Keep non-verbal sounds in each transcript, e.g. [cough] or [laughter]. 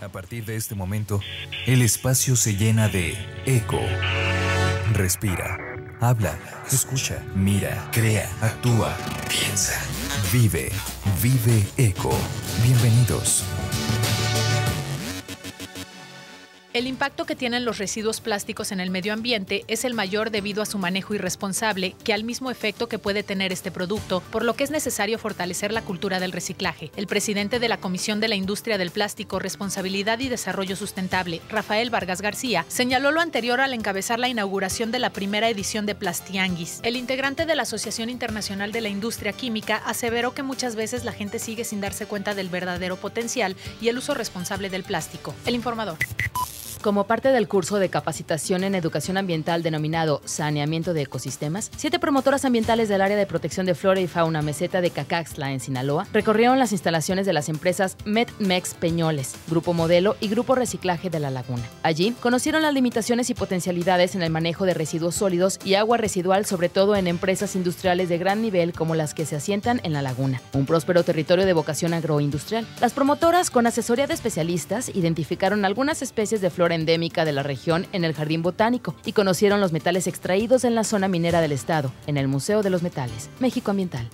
A partir de este momento, el espacio se llena de eco. Respira, habla, escucha, mira, crea, actúa, piensa. Vive, vive eco. Bienvenidos. El impacto que tienen los residuos plásticos en el medio ambiente es el mayor debido a su manejo irresponsable que al mismo efecto que puede tener este producto, por lo que es necesario fortalecer la cultura del reciclaje. El presidente de la Comisión de la Industria del Plástico, Responsabilidad y Desarrollo Sustentable, Rafael Vargas García, señaló lo anterior al encabezar la inauguración de la primera edición de Plastianguis. El integrante de la Asociación Internacional de la Industria Química aseveró que muchas veces la gente sigue sin darse cuenta del verdadero potencial y el uso responsable del plástico. El informador. Como parte del curso de capacitación en educación ambiental denominado Saneamiento de Ecosistemas, siete promotoras ambientales del área de protección de flora y fauna meseta de Cacaxla en Sinaloa recorrieron las instalaciones de las empresas MedMex Peñoles, Grupo Modelo y Grupo Reciclaje de la Laguna. Allí conocieron las limitaciones y potencialidades en el manejo de residuos sólidos y agua residual, sobre todo en empresas industriales de gran nivel como las que se asientan en la laguna, un próspero territorio de vocación agroindustrial. Las promotoras, con asesoría de especialistas, identificaron algunas especies de flora endémica de la región en el Jardín Botánico y conocieron los metales extraídos en la zona minera del estado, en el Museo de los Metales, México Ambiental.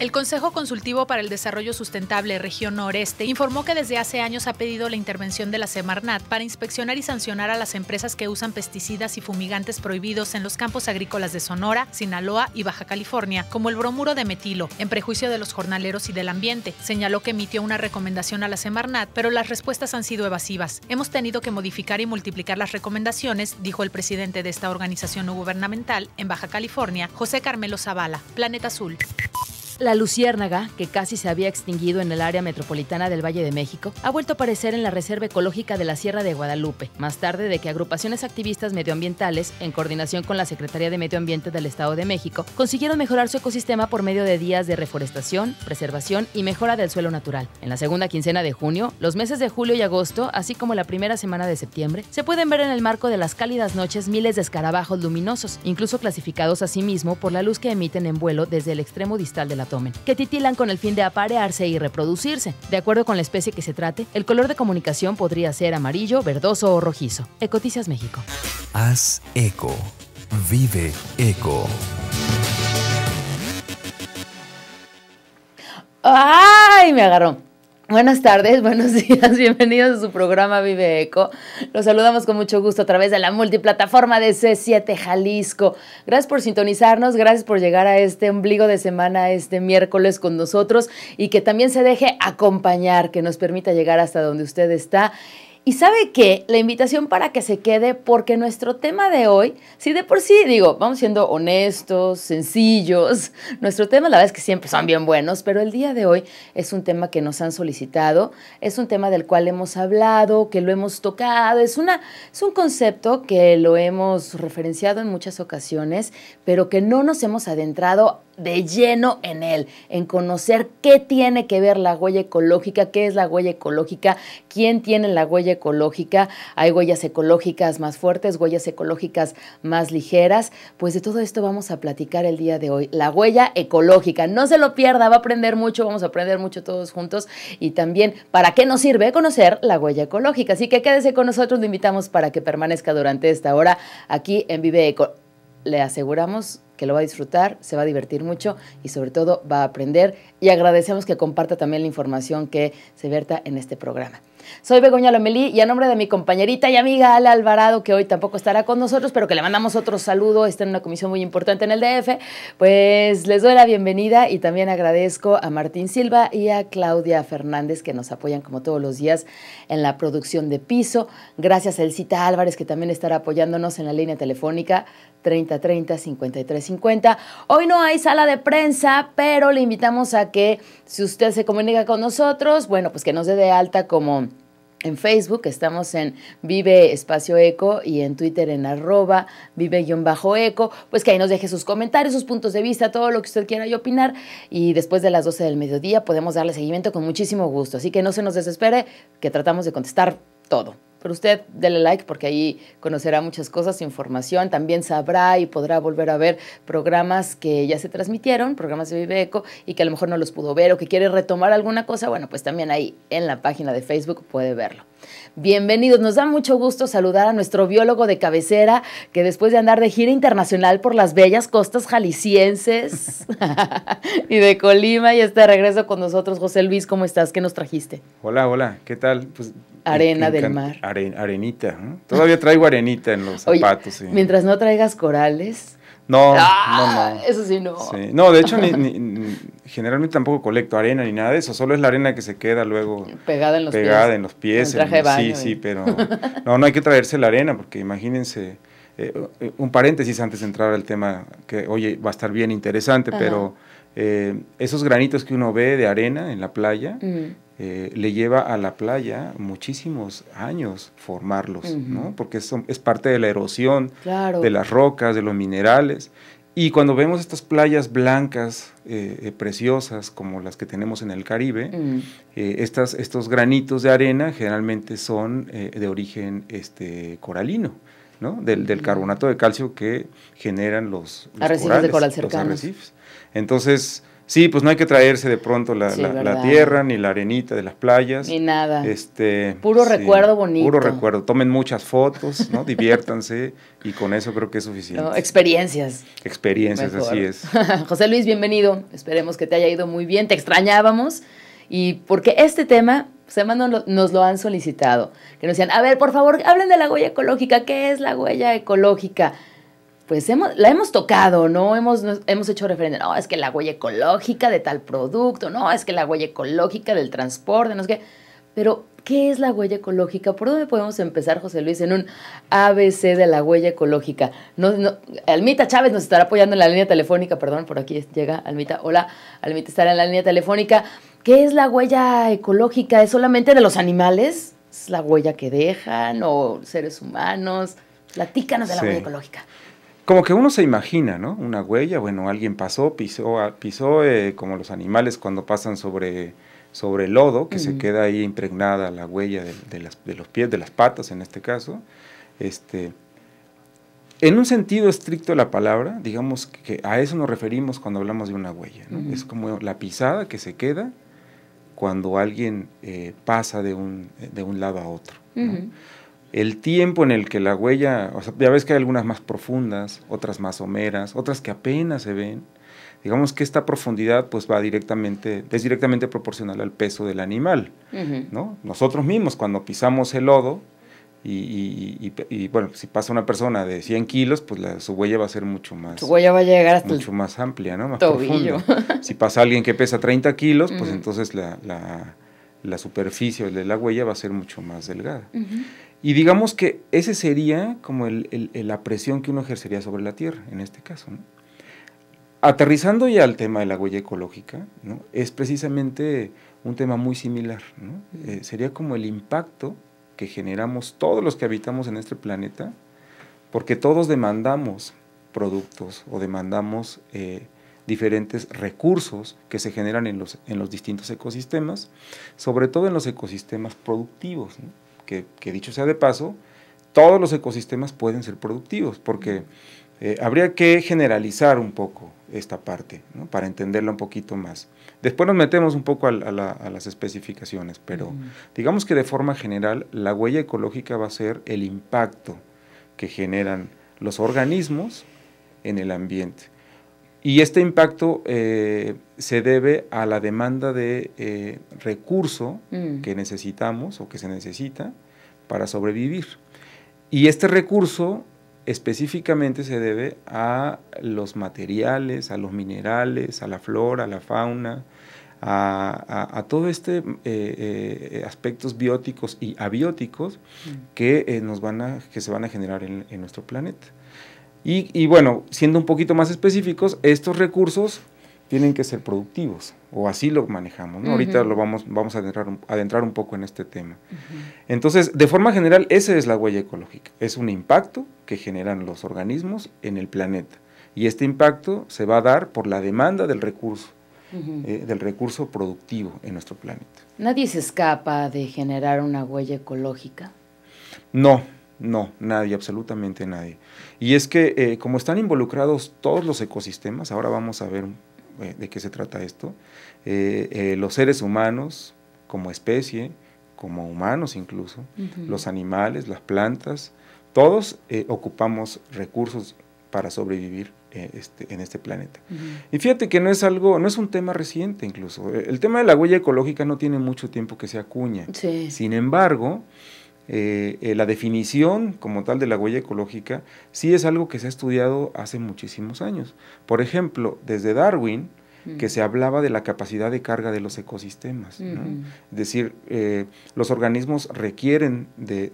El Consejo Consultivo para el Desarrollo Sustentable Región Noreste informó que desde hace años ha pedido la intervención de la Semarnat para inspeccionar y sancionar a las empresas que usan pesticidas y fumigantes prohibidos en los campos agrícolas de Sonora, Sinaloa y Baja California, como el bromuro de metilo, en prejuicio de los jornaleros y del ambiente. Señaló que emitió una recomendación a la Semarnat, pero las respuestas han sido evasivas. Hemos tenido que modificar y multiplicar las recomendaciones, dijo el presidente de esta organización no gubernamental en Baja California, José Carmelo Zavala, Planeta Azul. La luciérnaga, que casi se había extinguido en el área metropolitana del Valle de México, ha vuelto a aparecer en la Reserva Ecológica de la Sierra de Guadalupe, más tarde de que agrupaciones activistas medioambientales, en coordinación con la Secretaría de Medio Ambiente del Estado de México, consiguieron mejorar su ecosistema por medio de días de reforestación, preservación y mejora del suelo natural. En la segunda quincena de junio, los meses de julio y agosto, así como la primera semana de septiembre, se pueden ver en el marco de las cálidas noches miles de escarabajos luminosos, incluso clasificados a sí mismo por la luz que emiten en vuelo desde el extremo distal de la tomen, que titilan con el fin de aparearse y reproducirse. De acuerdo con la especie que se trate, el color de comunicación podría ser amarillo, verdoso o rojizo. Ecoticias México. Haz eco. Vive eco. ¡Ay! Me agarró. Buenas tardes, [laughs] buenos días, bienvenidos a su programa Vive Eco. Los saludamos con mucho gusto a través de la multiplataforma de C7 Jalisco. Gracias por sintonizarnos, gracias por llegar a este ombligo de semana, este miércoles con nosotros y que también se deje acompañar, que nos permita llegar hasta donde usted está y sabe que la invitación para que se quede, porque nuestro tema de hoy, si de por sí digo, vamos siendo honestos, sencillos, [laughs] nuestro tema la verdad es que siempre son bien buenos, pero el día de hoy es un tema que nos han solicitado, es un tema del cual hemos hablado, que lo hemos tocado, es, una, es un concepto que lo hemos referenciado en muchas ocasiones, pero que no nos hemos adentrado de lleno en él, en conocer qué tiene que ver la huella ecológica, qué es la huella ecológica, quién tiene la huella ecológica, hay huellas ecológicas más fuertes, huellas ecológicas más ligeras, pues de todo esto vamos a platicar el día de hoy, la huella ecológica, no se lo pierda, va a aprender mucho, vamos a aprender mucho todos juntos y también para qué nos sirve conocer la huella ecológica, así que quédese con nosotros, lo invitamos para que permanezca durante esta hora aquí en Vive Eco le aseguramos que lo va a disfrutar, se va a divertir mucho y sobre todo va a aprender y agradecemos que comparta también la información que se vierta en este programa. Soy Begoña Lomelí y a nombre de mi compañerita y amiga Ala Alvarado, que hoy tampoco estará con nosotros, pero que le mandamos otro saludo, está en una comisión muy importante en el DF, pues les doy la bienvenida y también agradezco a Martín Silva y a Claudia Fernández que nos apoyan como todos los días en la producción de piso. Gracias a Elcita Álvarez que también estará apoyándonos en la línea telefónica 3030-5350. Hoy no hay sala de prensa, pero le invitamos a que si usted se comunica con nosotros, bueno, pues que nos dé de alta como en Facebook estamos en Vive Espacio Eco y en Twitter en arroba vive-eco. Pues que ahí nos deje sus comentarios, sus puntos de vista, todo lo que usted quiera y opinar. Y después de las 12 del mediodía podemos darle seguimiento con muchísimo gusto. Así que no se nos desespere, que tratamos de contestar todo pero usted dele like porque ahí conocerá muchas cosas, información, también sabrá y podrá volver a ver programas que ya se transmitieron, programas de Viveco y que a lo mejor no los pudo ver o que quiere retomar alguna cosa, bueno, pues también ahí en la página de Facebook puede verlo. Bienvenidos, nos da mucho gusto saludar a nuestro biólogo de cabecera que después de andar de gira internacional por las bellas costas jaliscienses [laughs] y de Colima y está de regreso con nosotros José Luis, ¿cómo estás? ¿Qué nos trajiste? Hola, hola, ¿qué tal? Pues, Arena del mar arenita. Todavía traigo arenita en los zapatos. Mientras no traigas corales. No, no, ah, Eso sí, no. No, de hecho, generalmente tampoco colecto arena ni nada de eso. Solo es la arena que se queda luego. Pegada en los pies. en los pies. sí, sí, pero. No, no hay que traerse la arena porque imagínense. Eh, eh, un paréntesis antes de entrar al tema que, oye, va a estar bien interesante, pero. Eh, esos granitos que uno ve de arena en la playa, eh, le lleva a la playa muchísimos años formarlos, ¿no? Porque es parte de la erosión, de las rocas, de los minerales. Y cuando vemos estas playas blancas, eh, eh, preciosas, como las que tenemos en el Caribe, estas, estos granitos de arena generalmente son de origen este, coralino, ¿no? del, carbonato de calcio que generan los, de coral cercanos. Los arrecifes. Entonces, Sí, pues no hay que traerse de pronto la, tierra, ni la arenita de las playas. Ni nada. Este, puro recuerdo bonito. Puro recuerdo. Tomen muchas fotos, ¿no? [laughs] diviértanse y con eso creo que es suficiente. experiencias. Experiencias, así es. [laughs] José Luis, bienvenido. Esperemos que te haya ido muy bien. Te extrañábamos. Y porque este tema, se pues, nos, nos lo han solicitado. Que nos decían, a ver, por favor, hablen de la huella ecológica. ¿Qué es la huella ecológica? pues hemos, la hemos tocado, ¿no? Hemos, hemos hecho referencia, no, es que la huella ecológica de tal producto, no, es que la huella ecológica del transporte, no sé qué. Pero, ¿qué es la huella ecológica? ¿Por dónde podemos empezar, José Luis, en un ABC de la huella ecológica? No, Almita Chávez nos estará apoyando en la línea telefónica, perdón, por aquí llega Almita. Hola, Almita estará en la línea telefónica. ¿Qué es la huella ecológica? ¿Es solamente de los animales? ¿Es la huella que dejan o seres humanos? Platícanos de la huella ecológica como que uno se imagina, ¿no? Una huella, bueno, alguien pasó, pisó, ah, pisó eh, como los animales cuando pasan sobre, sobre el lodo, que se queda ahí impregnada la huella de, los pies, de las patas en este caso. Este, en un sentido estricto de la palabra, digamos que a eso nos referimos cuando hablamos de una huella, ¿no? Es como la pisada que se queda cuando alguien eh, pasa de un, de un lado a otro el tiempo en el que la huella, ya ves que hay algunas más profundas, otras más someras, otras que apenas se ven. Digamos que esta profundidad pues va directamente, es directamente proporcional al peso del animal, ¿no? Nosotros mismos cuando pisamos el lodo y, bueno, si pasa una persona de 100 kilos, pues su huella va a ser mucho más... Su huella va a llegar Mucho más amplia, ¿no? Más Profunda. Si pasa alguien que pesa 30 kilos, pues entonces la, superficie de la huella va a ser mucho más delgada. Y digamos que ese sería como la presión que uno ejercería sobre la Tierra, en este caso. Aterrizando ya al tema de la huella ecológica, es precisamente un tema muy similar. Eh, sería como el impacto que generamos todos los que habitamos en este planeta, porque todos demandamos productos o demandamos eh, diferentes recursos que se generan en los, en los distintos ecosistemas, sobre todo en los ecosistemas productivos. ¿no? que, dicho sea de paso, todos los ecosistemas pueden ser productivos, porque eh, habría que generalizar un poco esta parte, para entenderla un poquito más. Después nos metemos un poco a, las especificaciones, pero digamos que de forma general la huella ecológica va a ser el impacto que generan los organismos en el ambiente. Y este impacto eh, se debe a la demanda de eh, recurso mm. que necesitamos o que se necesita para sobrevivir. Y este recurso específicamente se debe a los materiales, a los minerales, a la flora, a la fauna, a, todo este eh, aspectos bióticos y abióticos mm. que, nos van a, que se van a generar en nuestro planeta. Y, bueno, siendo un poquito más específicos, estos recursos tienen que ser productivos, o así lo manejamos. ¿no? Ahorita lo vamos, vamos a adentrar, un poco en este tema. Entonces, de forma general, esa es la huella ecológica. Es un impacto que generan los organismos en el planeta. Y este impacto se va a dar por la demanda del recurso. Eh, del recurso productivo en nuestro planeta. Nadie se escapa de generar una huella ecológica. No, no, nadie, absolutamente nadie. Y es que eh, como están involucrados todos los ecosistemas, ahora vamos a ver eh, de qué se trata esto, eh, los seres humanos como especie, como humanos incluso, los animales, las plantas, todos ocupamos recursos para sobrevivir este, en este planeta. Y fíjate que no es algo, no es un tema reciente incluso. El tema de la huella ecológica no tiene mucho tiempo que se acuña. Sin embargo, eh, eh, la definición como tal de la huella ecológica sí es algo que se ha estudiado hace muchísimos años. Por ejemplo, desde Darwin, mm. que se hablaba de la capacidad de carga de los ecosistemas. Es decir, eh, los organismos requieren de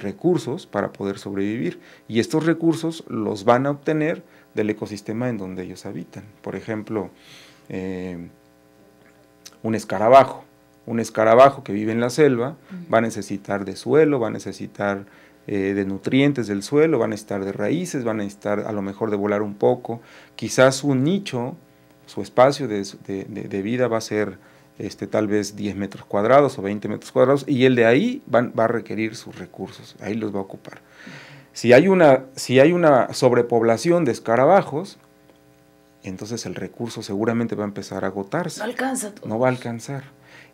recursos para poder sobrevivir y estos recursos los van a obtener del ecosistema en donde ellos habitan. Por ejemplo, un escarabajo un escarabajo que vive en la selva, va a necesitar de suelo, va a necesitar eh, de nutrientes del suelo, va a necesitar de raíces, va a necesitar a lo mejor de volar un poco. Quizás su nicho, su espacio de, vida va a ser este, tal vez 10 metros cuadrados o 20 metros cuadrados, y el de ahí va a requerir sus recursos, ahí los va a ocupar. Si hay una, si hay una sobrepoblación de escarabajos, entonces el recurso seguramente va a empezar a agotarse. No alcanza. No va a alcanzar.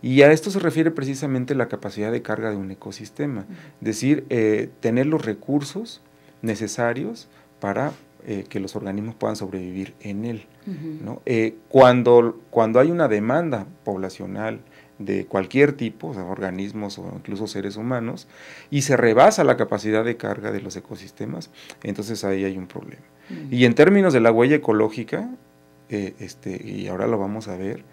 Y a esto se refiere precisamente la capacidad de carga de un ecosistema, es decir, eh, tener los recursos necesarios para eh, que los organismos puedan sobrevivir en él. Eh, cuando, cuando hay una demanda poblacional de cualquier tipo, o sea, organismos o incluso seres humanos, y se rebasa la capacidad de carga de los ecosistemas, entonces ahí hay un problema. Y en términos de la huella ecológica, este, y ahora lo vamos a ver,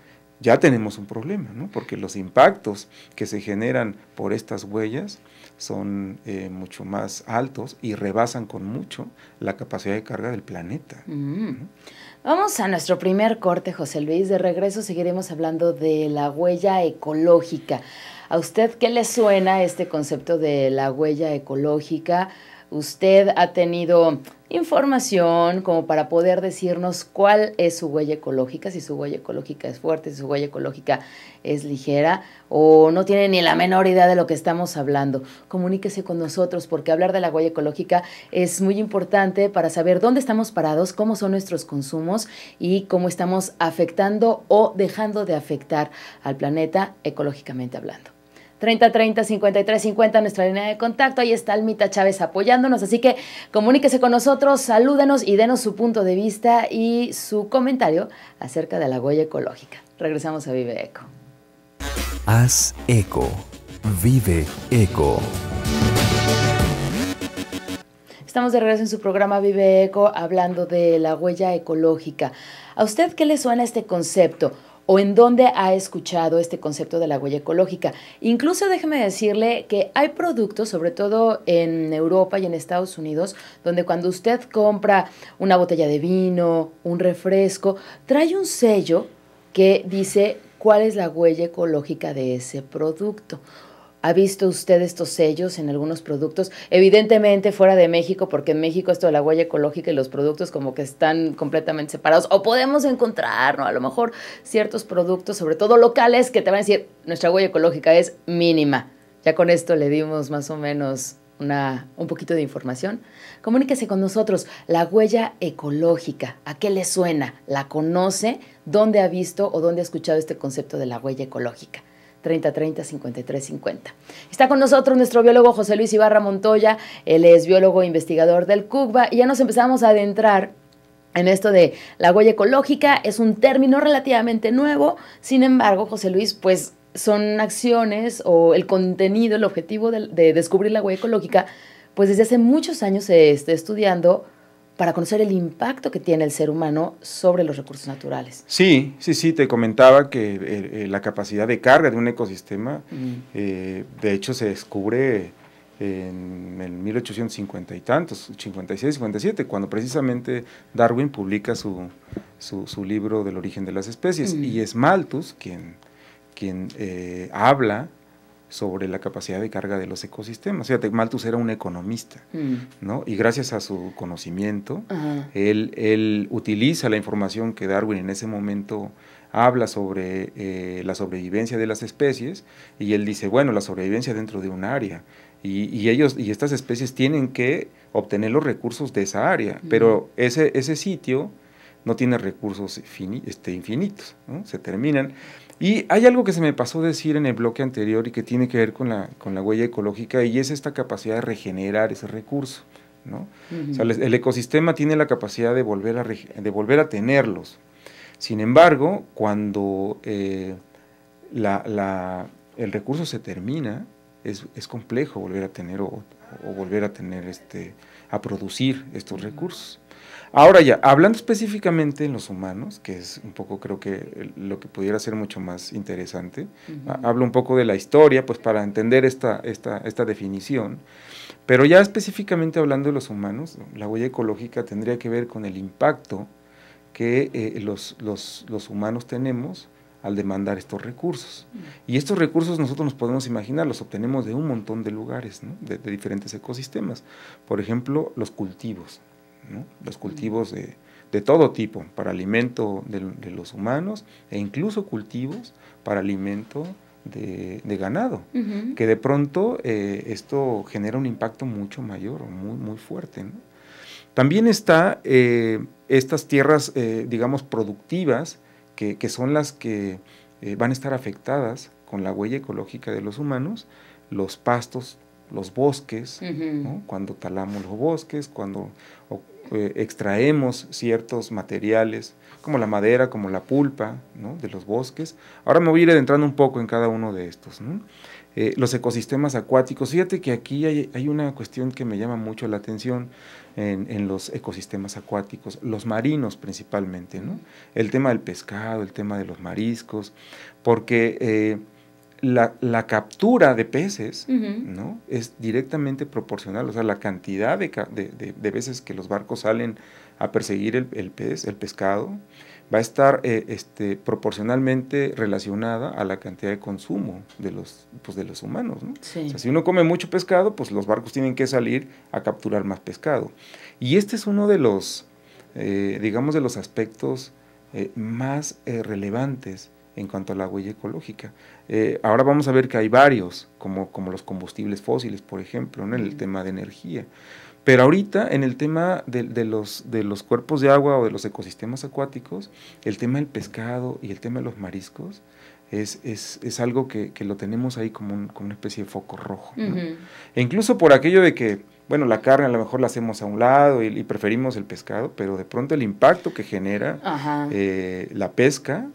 ya tenemos un problema, ¿no? porque los impactos que se generan por estas huellas son eh, mucho más altos y rebasan con mucho la capacidad de carga del planeta. Mm. Vamos a nuestro primer corte, José Luis. De regreso seguiremos hablando de la huella ecológica. ¿A usted qué le suena este concepto de la huella ecológica? usted ha tenido información como para poder decirnos cuál es su huella ecológica, si su huella ecológica es fuerte, si su huella ecológica es ligera o no tiene ni la menor idea de lo que estamos hablando. Comuníquese con nosotros porque hablar de la huella ecológica es muy importante para saber dónde estamos parados, cómo son nuestros consumos y cómo estamos afectando o dejando de afectar al planeta ecológicamente hablando. 3030 5350, nuestra línea de contacto. Ahí está Almita Chávez apoyándonos. Así que comuníquese con nosotros, salúdenos y denos su punto de vista y su comentario acerca de la huella ecológica. Regresamos a Vive Eco. Haz eco. Vive eco. Estamos de regreso en su programa Vive Eco hablando de la huella ecológica. ¿A usted qué le suena este concepto? o en dónde ha escuchado este concepto de la huella ecológica. Incluso déjeme decirle que hay productos, sobre todo en Europa y en Estados Unidos, donde cuando usted compra una botella de vino, un refresco, trae un sello que dice cuál es la huella ecológica de ese producto. ¿Ha visto usted estos sellos en algunos productos? Evidentemente fuera de México, porque en México esto de la huella ecológica y los productos como que están completamente separados. O podemos encontrar, ¿no? A lo mejor ciertos productos, sobre todo locales, que te van a decir, nuestra huella ecológica es mínima. Ya con esto le dimos más o menos un poquito de información. Comuníquese con nosotros. La huella ecológica, ¿a qué le suena? ¿La conoce? ¿Dónde ha visto o dónde ha escuchado este concepto de la huella ecológica? 3030 5350. Está con nosotros nuestro biólogo José Luis Ibarra Montoya, él es biólogo e investigador del CUCBA y ya nos empezamos a adentrar en esto de la huella ecológica, es un término relativamente nuevo, sin embargo, José Luis, pues son acciones o el contenido, el objetivo de, de descubrir la huella ecológica, pues desde hace muchos años se está estudiando para conocer el impacto que tiene el ser humano sobre los recursos naturales. Sí, sí, sí, te comentaba que eh, eh, la capacidad de carga de un ecosistema, mm. eh, de hecho, se descubre en el 1850 y tantos, 56, 57, cuando precisamente Darwin publica su, su, libro del origen de las especies. Mm. Y es Malthus quien, quien habla sobre la capacidad de carga de los ecosistemas. Fíjate, Malthus era un economista, mm. ¿no? Y gracias a su conocimiento, él, utiliza la información que Darwin en ese momento habla sobre eh, la sobrevivencia de las especies y él dice, bueno, la sobrevivencia dentro de un área. Y, ellos y estas especies tienen que obtener los recursos de esa área, mm. pero ese, ese sitio no tiene recursos este, infinitos, ¿no? se terminan. Y hay algo que se me pasó decir en el bloque anterior y que tiene que ver con la, con la huella ecológica y es esta capacidad de regenerar ese recurso. ¿no? el ecosistema tiene la capacidad de volver a, de volver a tenerlos. Sin embargo, cuando eh, el recurso se termina, es, complejo volver a tener o, volver a tener este, a producir estos recursos. Ahora ya, hablando específicamente en los humanos, que es un poco creo que lo que pudiera ser mucho más interesante, hablo un poco de la historia, pues para entender esta, esta, definición, pero ya específicamente hablando de los humanos, la huella ecológica tendría que ver con el impacto que eh, los, los, humanos tenemos al demandar estos recursos. Y estos recursos nosotros nos podemos imaginar, los obtenemos de un montón de lugares, de, diferentes ecosistemas. Por ejemplo, los cultivos, los cultivos de, todo tipo, para alimento de, los humanos e incluso cultivos para alimento de, ganado, que de pronto eh, esto genera un impacto mucho mayor, muy, muy fuerte. También está eh, estas tierras, eh, digamos, productivas, que, son las que eh, van a estar afectadas con la huella ecológica de los humanos, los pastos, los bosques, cuando talamos los bosques, cuando eh, extraemos ciertos materiales, como la madera, como la pulpa ¿no? de los bosques. Ahora me voy a ir adentrando un poco en cada uno de estos. Eh, los ecosistemas acuáticos. Fíjate que aquí hay, una cuestión que me llama mucho la atención en, los ecosistemas acuáticos, los marinos principalmente, ¿no? El tema del pescado, el tema de los mariscos, porque eh, la, captura de peces ¿no? es directamente proporcional, o sea, la cantidad de, veces que los barcos salen a perseguir el, pez, el pescado, va a estar eh, este, proporcionalmente relacionada a la cantidad de consumo de los, pues, de los humanos. si uno come mucho pescado, pues los barcos tienen que salir a capturar más pescado. Y este es uno de los, eh, digamos, de los aspectos eh, más relevantes en cuanto a la huella ecológica. ahora vamos a ver que hay varios, como, como los combustibles fósiles, por ejemplo, en el tema de energía. Pero ahorita, en el tema de, los, cuerpos de agua o de los ecosistemas acuáticos, el tema del pescado y el tema de los mariscos es, algo que, lo tenemos ahí como, una especie de foco rojo. E incluso por aquello de que, bueno, la carne a lo mejor la hacemos a un lado y, preferimos el pescado, pero de pronto el impacto que genera eh, la pesca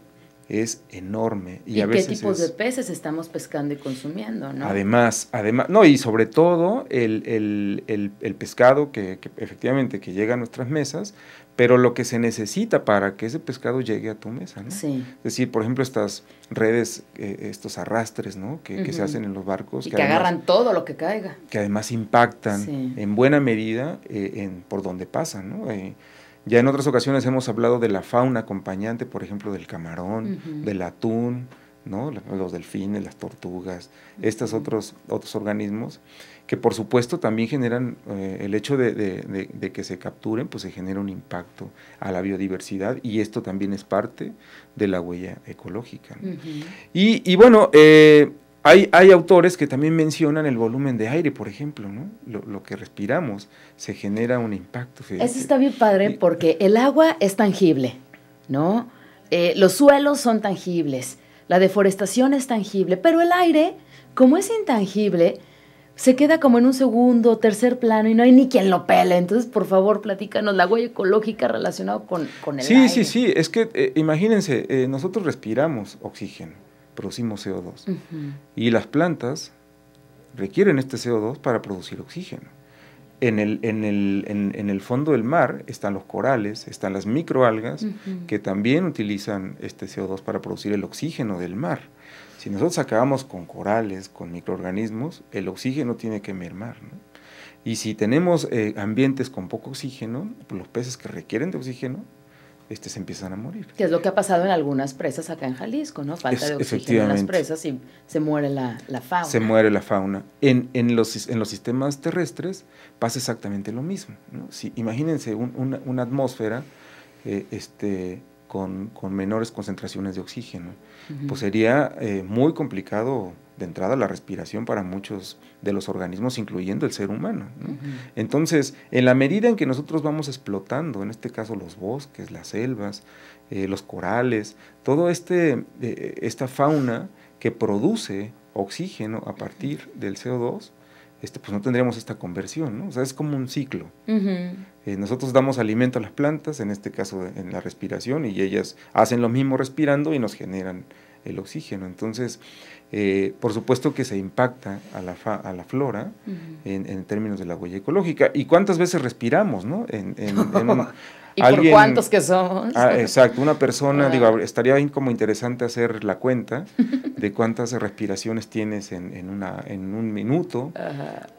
es enorme. ¿Y, a veces qué tipos de peces estamos pescando y consumiendo? Además, además, no, y sobre todo el, pescado que, efectivamente que llega a nuestras mesas, pero lo que se necesita para que ese pescado llegue a tu mesa. ¿no? Es decir, por ejemplo, estas redes, eh, estos arrastres ¿no? que, se hacen en los barcos. que, agarran todo lo que caiga. Que además impactan en buena medida eh, en, por donde pasan. ¿no? Eh, ya en otras ocasiones hemos hablado de la fauna acompañante, por ejemplo, del camarón, del atún, ¿no? los delfines, las tortugas, estos otros, otros organismos, que por supuesto también generan eh, el hecho de, que se capturen, pues se genera un impacto a la biodiversidad y esto también es parte de la huella ecológica. y, bueno, eh, hay, hay, autores que también mencionan el volumen de aire, por ejemplo, ¿no? Lo, que respiramos se genera un impacto. Eso está bien padre porque el agua es tangible, ¿no? Eh, los suelos son tangibles, la deforestación es tangible, pero el aire, como es intangible, se queda como en un segundo, tercer plano y no hay ni quien lo pele. Entonces, por favor, platícanos la huella ecológica relacionada con, con, el aire. Sí, sí, sí. Es que eh, imagínense, eh, nosotros respiramos oxígeno producimos CO2. Y las plantas requieren este CO2 para producir oxígeno. En el, en, el, fondo del mar están los corales, están las microalgas, que también utilizan este CO2 para producir el oxígeno del mar. Si nosotros acabamos con corales, con microorganismos, el oxígeno tiene que mermar. Y si tenemos eh, ambientes con poco oxígeno, los peces que requieren de oxígeno este, se empiezan a morir. Que es lo que ha pasado en algunas presas acá en Jalisco, ¿no? Falta de oxígeno en las presas y se muere la, fauna. Se muere la fauna. En, en, los, en los sistemas terrestres pasa exactamente lo mismo. ¿no? Si, imagínense una, atmósfera eh, este, con, menores concentraciones de oxígeno. Pues sería eh, muy complicado de entrada la respiración para muchos de los organismos, incluyendo el ser humano. Entonces, en la medida en que nosotros vamos explotando, en este caso los bosques, las selvas, eh, los corales, toda este, eh, esta fauna que produce oxígeno a partir del CO2, este, pues no tendríamos esta conversión, ¿no? O sea, es como un ciclo. Eh, nosotros damos alimento a las plantas, en este caso en la respiración, y ellas hacen lo mismo respirando y nos generan el oxígeno. Entonces, eh, por supuesto que se impacta a la, a la flora en, términos de la huella ecológica. ¿Y cuántas veces respiramos, no? En, [laughs] ¿Y cuántos que somos? Ah, exacto, una persona, ah. digo, estaría como interesante hacer la cuenta de cuántas respiraciones tienes en, una, en un minuto,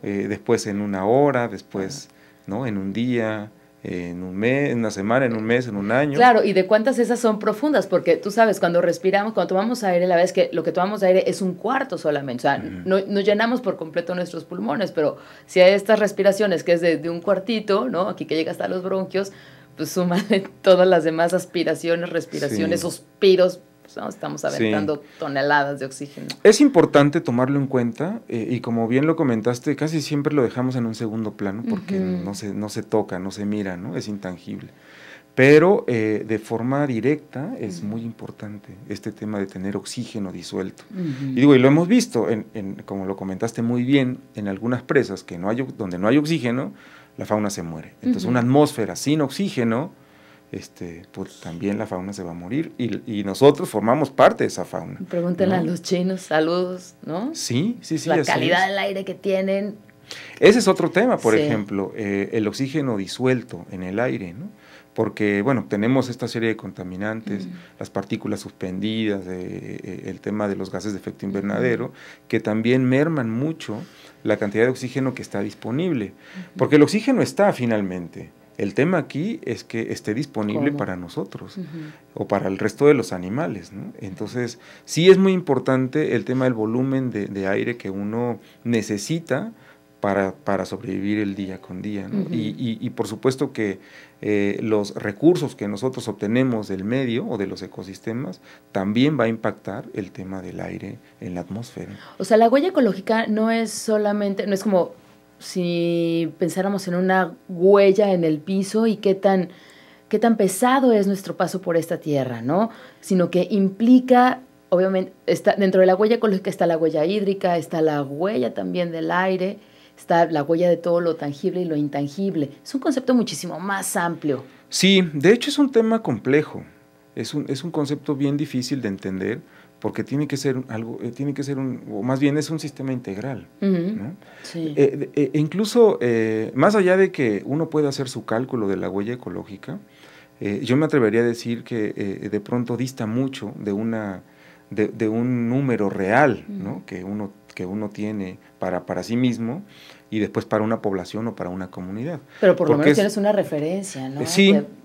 eh, después en una hora, después ¿no? en un día, en un mes, en una semana, en un mes, en un año. Claro, y de cuántas esas son profundas, porque tú sabes, cuando respiramos, cuando tomamos aire, la vez que lo que tomamos aire es un cuarto solamente, o sea, no, llenamos por completo nuestros pulmones, pero si hay estas respiraciones que es de, un cuartito, ¿no? Aquí que llega hasta los bronquios, pues de [laughs] todas las demás aspiraciones, respiraciones, suspiros, Estamos aventando toneladas de oxígeno. Es importante tomarlo en cuenta eh, y como bien lo comentaste, casi siempre lo dejamos en un segundo plano porque no, se, no se toca, no se mira, ¿no? Es intangible. Pero eh, de forma directa es muy importante este tema de tener oxígeno disuelto. Y digo, y lo hemos visto, en, en, como lo comentaste muy bien, en algunas presas que no hay, donde no hay oxígeno, la fauna se muere. Entonces, una atmósfera sin oxígeno este, pues también la fauna se va a morir y, nosotros formamos parte de esa fauna. Pregúntenle a los chinos, saludos, ¿no? Sí, sí, sí. La calidad del aire que tienen. Ese es otro tema, por ejemplo, eh, el oxígeno disuelto en el aire, ¿no? Porque, bueno, tenemos esta serie de contaminantes, mm. las partículas suspendidas, eh, eh, el tema de los gases de efecto invernadero, que también merman mucho la cantidad de oxígeno que está disponible. Porque el oxígeno está finalmente, el tema aquí es que esté disponible para nosotros o para el resto de los animales. ¿no? Entonces, sí es muy importante el tema del volumen de, aire que uno necesita para, para, sobrevivir el día con día. y, por supuesto que eh, los recursos que nosotros obtenemos del medio o de los ecosistemas también va a impactar el tema del aire en la atmósfera. O sea, la huella ecológica no es solamente, no es como si pensáramos en una huella en el piso y qué tan, qué tan pesado es nuestro paso por esta tierra, ¿no? Sino que implica, obviamente, está, dentro de la huella ecológica está la huella hídrica, está la huella también del aire, está la huella de todo lo tangible y lo intangible. Es un concepto muchísimo más amplio. Sí, de hecho es un tema complejo, es un, es un concepto bien difícil de entender porque tiene que ser algo, eh, tiene que ser un, o más bien es un sistema integral. sí. Eh, eh, incluso, más allá de que uno pueda hacer su cálculo de la huella ecológica, yo me atrevería a decir que de pronto dista mucho de una de, un número real que, uno, que uno tiene para, para sí mismo y después para una población o para una comunidad. Pero por lo menos es, tienes una referencia, ¿no?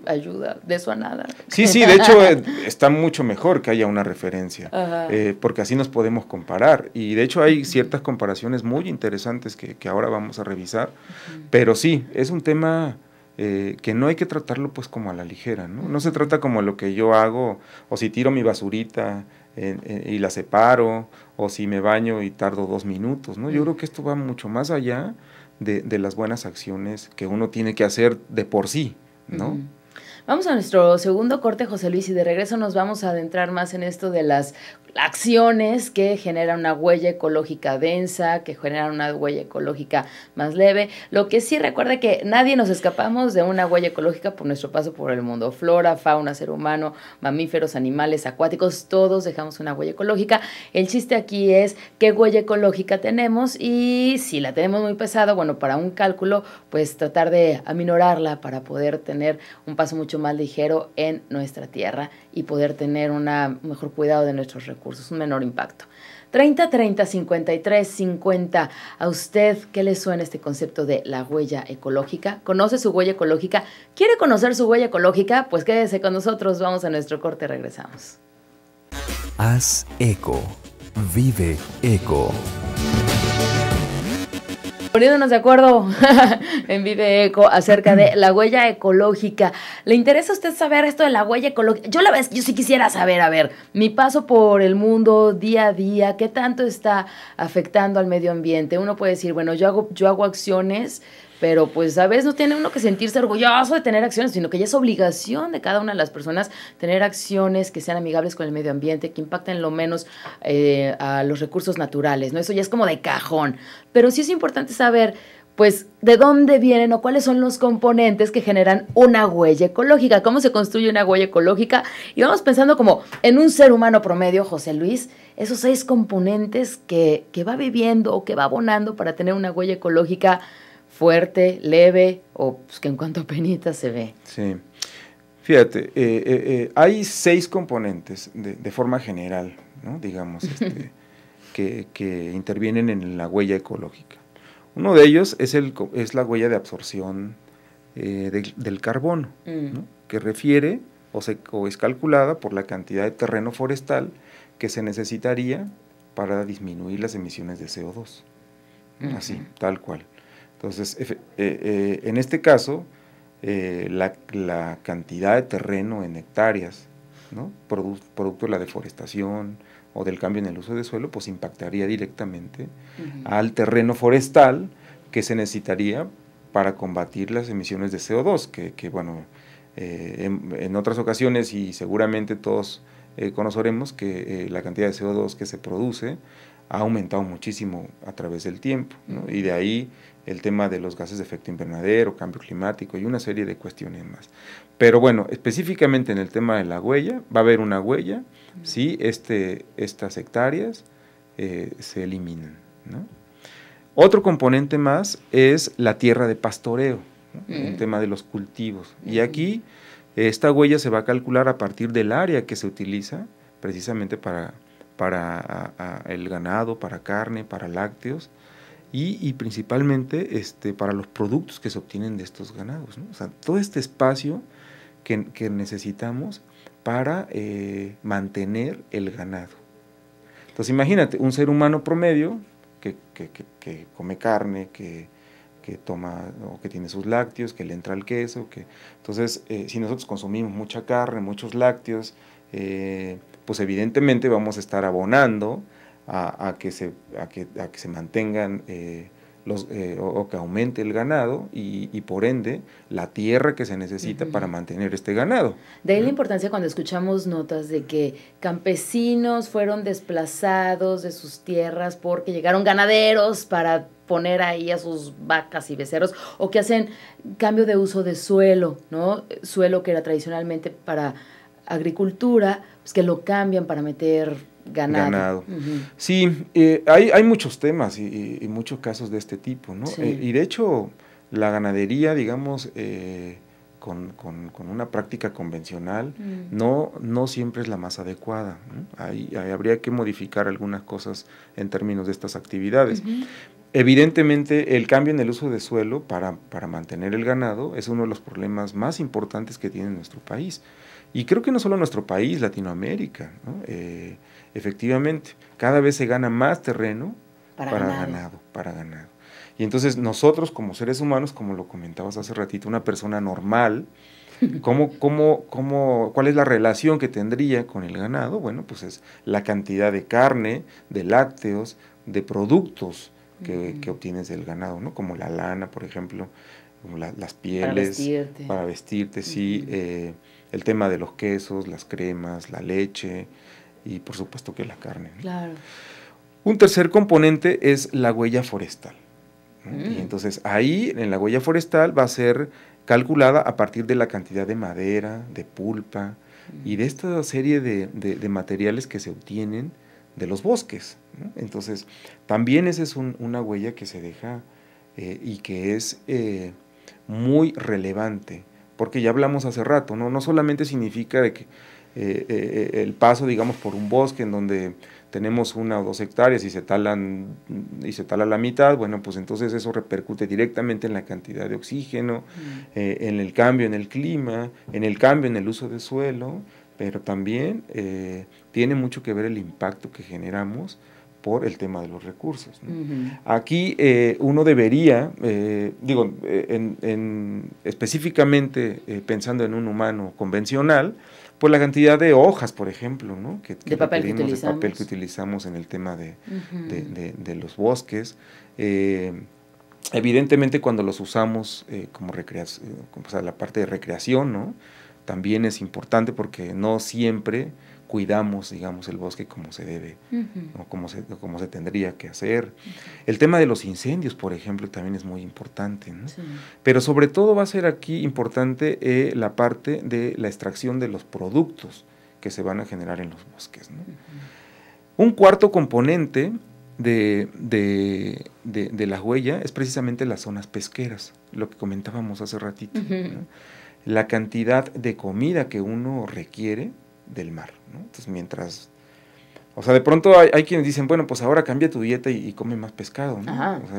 ayuda, de eso a nada. Sí, sí, de hecho eh, está mucho mejor que haya una referencia, eh, porque así nos podemos comparar. Y de hecho hay ciertas comparaciones muy interesantes que, ahora vamos a revisar, pero sí, es un tema eh, que no hay que tratarlo pues como a la ligera, ¿no? No se trata como lo que yo hago, o si tiro mi basurita y la separo, o si me baño y tardo dos minutos, ¿no? Yo mm. creo que esto va mucho más allá de, las buenas acciones que uno tiene que hacer de por sí, ¿no? Vamos a nuestro segundo corte, José Luis, y de regreso nos vamos a adentrar más en esto de las acciones que generan una huella ecológica densa, que generan una huella ecológica más leve. Lo que sí recuerda que nadie nos escapamos de una huella ecológica por nuestro paso por el mundo. Flora, fauna, ser humano, mamíferos, animales, acuáticos, todos dejamos una huella ecológica. El chiste aquí es qué huella ecológica tenemos y si la tenemos muy pesada, bueno, para un cálculo, pues tratar de aminorarla para poder tener un paso mucho más ligero en nuestra tierra y poder tener un mejor cuidado de nuestros recursos, un menor impacto. 30 30 53 50. ¿A usted qué le suena este concepto de la huella ecológica? ¿Conoce su huella ecológica? ¿Quiere conocer su huella ecológica? Pues quédese con nosotros, vamos a nuestro corte, regresamos. Haz eco. Vive eco. Poniéndonos de acuerdo [laughs] en Vive Eco acerca de la huella ecológica. ¿Le interesa a usted saber esto de la huella ecológica? Yo la vez, yo sí quisiera saber, a ver, mi paso por el mundo día a día, ¿qué tanto está afectando al medio ambiente? Uno puede decir, bueno, yo hago, yo hago acciones pero pues a veces no tiene uno que sentirse orgulloso de tener acciones, sino que ya es obligación de cada una de las personas tener acciones que sean amigables con el medio ambiente, que impacten lo menos eh, a los recursos naturales, ¿no? Eso ya es como de cajón. Pero sí es importante saber pues de dónde vienen o cuáles son los componentes que generan una huella ecológica, cómo se construye una huella ecológica. Y vamos pensando como en un ser humano promedio, José Luis, esos seis componentes que, que va viviendo o que va abonando para tener una huella ecológica fuerte, leve o pues, que en cuanto a penita se ve. Sí. Fíjate, eh, eh, eh, hay seis componentes de, forma general, digamos, este, que, intervienen en la huella ecológica. Uno de ellos es, el, es la huella de absorción del carbono, mm. que refiere o, es calculada por la cantidad de terreno forestal que se necesitaría para disminuir las emisiones de CO2. Así, tal cual. Entonces, eh, eh, en este caso, eh, la, cantidad de terreno en hectáreas, ¿no? producto de la deforestación o del cambio en el uso de suelo, pues impactaría directamente al terreno forestal que se necesitaría para combatir las emisiones de CO2, que, bueno, en, otras ocasiones y seguramente todos conoceremos que la cantidad de CO2 que se produce ha aumentado muchísimo a través del tiempo. Y de ahí el tema de los gases de efecto invernadero, cambio climático y una serie de cuestiones más. Pero bueno, específicamente en el tema de la huella, va a haber una huella si este, estas hectáreas eh, se eliminan. Otro componente más es la tierra de pastoreo, ¿no? Mm. el tema de los cultivos. Y mm. aquí esta huella se va a calcular a partir del área que se utiliza precisamente para para el ganado, para carne, para lácteos y, principalmente este, para los productos que se obtienen de estos ganados. O sea, todo este espacio que, necesitamos para eh, mantener el ganado. Entonces imagínate, un ser humano promedio que, come carne, que, toma o que tiene sus lácteos, que le entra el queso, que entonces eh, si nosotros consumimos mucha carne, muchos lácteos, eh, pues evidentemente vamos a estar abonando a, que, se, que, se, mantengan eh, los, eh, o, que aumente el ganado y, por ende la tierra que se necesita para mantener este ganado. De ahí la importancia cuando escuchamos notas de que campesinos fueron desplazados de sus tierras porque llegaron ganaderos para poner ahí a sus vacas y beceros, o que hacen cambio de uso de suelo, ¿no? Suelo que era tradicionalmente para agricultura que lo cambian para meter ganado. Sí, eh, hay, muchos temas y, muchos casos de este tipo, eh, y de hecho, la ganadería, digamos, eh, con, una práctica convencional, mm. no, siempre es la más adecuada. habría que modificar algunas cosas en términos de estas actividades. Evidentemente, el cambio en el uso de suelo para, mantener el ganado es uno de los problemas más importantes que tiene nuestro país. Y creo que no solo nuestro país, Latinoamérica, ¿no? Eh, efectivamente, cada vez se gana más terreno para, ganado. para ganado. Y entonces nosotros como seres humanos, como lo comentabas hace ratito, una persona normal, [laughs] ¿Cómo, cómo, cómo, cuál es la relación que tendría con el ganado? Bueno, pues es la cantidad de carne, de lácteos, de productos que, mm. obtienes del ganado, ¿no? Como la lana, por ejemplo, las pieles. Para vestirte. Para vestirte, sí el tema de los quesos, las cremas, la leche y por supuesto que la carne. Un tercer componente es la huella forestal. Mm. Y entonces ahí en la huella forestal va a ser calculada a partir de la cantidad de madera, de pulpa y mm. de esta serie de, materiales que se obtienen de los bosques. Entonces también esa es una huella que se deja eh, y que es eh, muy relevante porque ya hablamos hace rato, ¿no? No solamente significa que eh, eh, eh, el paso, digamos, por un bosque en donde tenemos una o dos hectáreas y se talan y se tala la mitad, bueno, pues entonces eso repercute directamente en la cantidad de oxígeno, mm. en el cambio en el clima, en el cambio en el uso de suelo, pero también tiene mucho que ver el impacto que generamos por el tema de los recursos. Aquí eh, uno debería, eh, digo, eh, específicamente pensando en un humano convencional, pues la cantidad de hojas, por ejemplo, que, de, papel que utilizamos. en el tema de, los bosques. evidentemente cuando los usamos como recreación, o sea, la parte de recreación, ¿no? también es importante porque no siempre cuidamos, digamos, el bosque como se debe, como, se, como se tendría que hacer. El tema de los incendios, por ejemplo, también es muy importante, Pero sobre todo va a ser aquí importante eh, la parte de la extracción de los productos que se van a generar en los bosques, Un cuarto componente de, de, la huella es precisamente las zonas pesqueras, lo que comentábamos hace ratito. La cantidad de comida que uno requiere del mar. ¿no? Entonces, mientras. O sea, de pronto hay, quienes dicen, bueno, pues ahora cambia tu dieta y, come más pescado.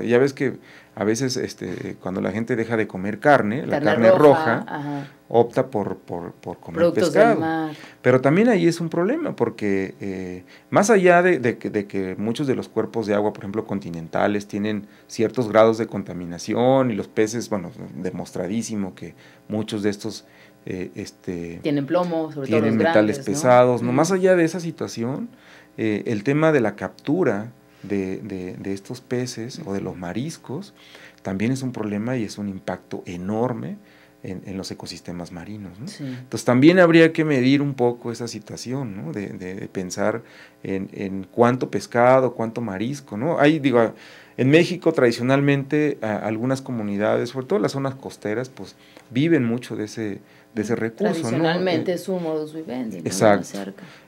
ya ves que a veces este, cuando la gente deja de comer carne, la carne roja, opta por, por, comer pescado. Pero también ahí es un problema, porque eh, más allá de, de, que, muchos de los cuerpos de agua, por ejemplo, continentales, tienen ciertos grados de contaminación y los peces, bueno, demostradísimo que muchos de estos eh, este, tienen plomo, sobre tienen todo metales pesados. ¿no? Más allá de esa situación, eh, el tema de la captura de, estos peces o de los mariscos también es un problema y es un impacto enorme en, los ecosistemas marinos. Entonces también habría que medir un poco esa situación, ¿no? de, pensar en, cuánto pescado, cuánto marisco. ¿no? Hay, digo, en México tradicionalmente algunas comunidades, sobre todo las zonas costeras, pues viven mucho de ese de ese recurso. Tradicionalmente eh, es un modus vivendi. ¿no? Exacto.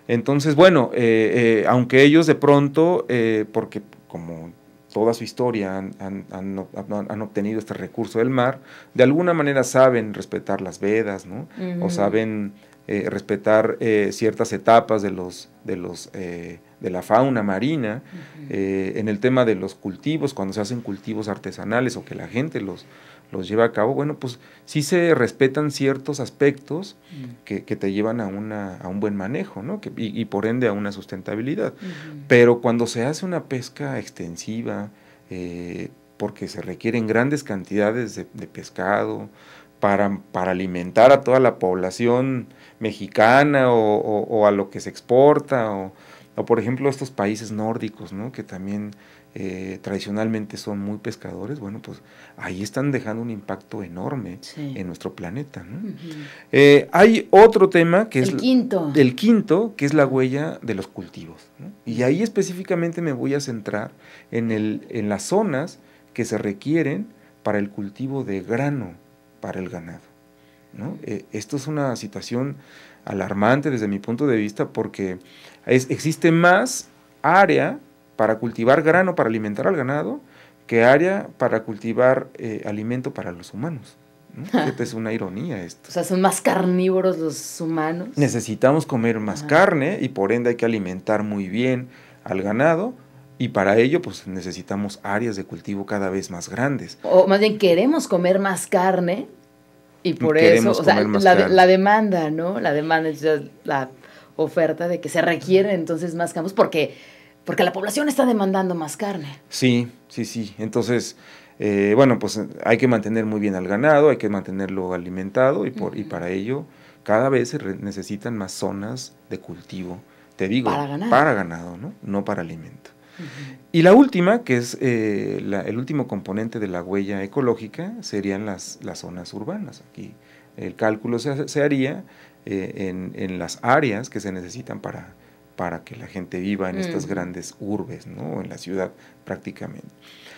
Entonces, bueno, eh, eh, aunque ellos de pronto, porque como toda su historia han, obtenido este recurso del mar, de alguna manera saben respetar las vedas, ¿no? O saben respetar ciertas etapas de los de los de la fauna marina en el tema de los cultivos cuando se hacen cultivos artesanales o que la gente los los lleva a cabo, bueno, pues sí se respetan ciertos aspectos mm. que, te llevan a, una, a un buen manejo, ¿no? y, por ende a una sustentabilidad. Pero cuando se hace una pesca extensiva, eh, porque se requieren grandes cantidades de, pescado, para, para, alimentar a toda la población mexicana o, a lo que se exporta, o, o, por ejemplo estos países nórdicos, ¿no? que también eh, tradicionalmente son muy pescadores, bueno, pues ahí están dejando un impacto enorme en nuestro planeta. Eh, hay otro tema que el es quinto. el quinto, que es la huella de los cultivos. Y ahí específicamente me voy a centrar en, el, en las zonas que se requieren para el cultivo de grano para el ganado. Eh, esto es una situación alarmante desde mi punto de vista porque existe más área para cultivar grano para alimentar al ganado que área para cultivar eh, alimento para los humanos. [laughs] Esta es una ironía esto. O sea, son más carnívoros los humanos. Necesitamos comer más carne y por ende hay que alimentar muy bien al ganado y para ello pues necesitamos áreas de cultivo cada vez más grandes. O más bien queremos comer más carne y por eso, o sea, la, demanda, ¿no? La demanda, es la oferta de que se requiere entonces más campos porque porque la población está demandando más carne. Sí, sí, sí. Entonces, eh, bueno, pues hay que mantener muy bien al ganado, hay que mantenerlo alimentado y, por, y para ello cada vez se necesitan más zonas de cultivo. Te digo, para, ganado, ¿no? No para alimento. Y la última, que es eh, el último componente de la huella ecológica, serían las, las zonas urbanas. Aquí el cálculo se, se haría eh, en, en las áreas que se necesitan para, para que la gente viva en estas mm. grandes urbes, ¿no? En la ciudad prácticamente.